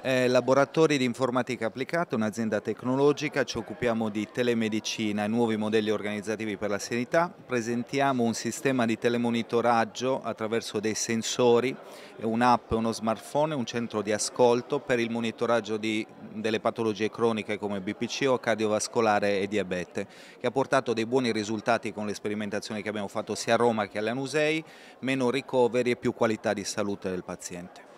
Eh, laboratori di informatica applicata, un'azienda tecnologica, ci occupiamo di telemedicina e nuovi modelli organizzativi per la sanità. Presentiamo un sistema di telemonitoraggio attraverso dei sensori, un'app, uno smartphone, un centro di ascolto per il monitoraggio di, delle patologie croniche come BPCO, cardiovascolare e diabete, che ha portato dei buoni risultati con le sperimentazioni che abbiamo fatto sia a Roma che all'Anusei, meno ricoveri e più qualità di salute del paziente.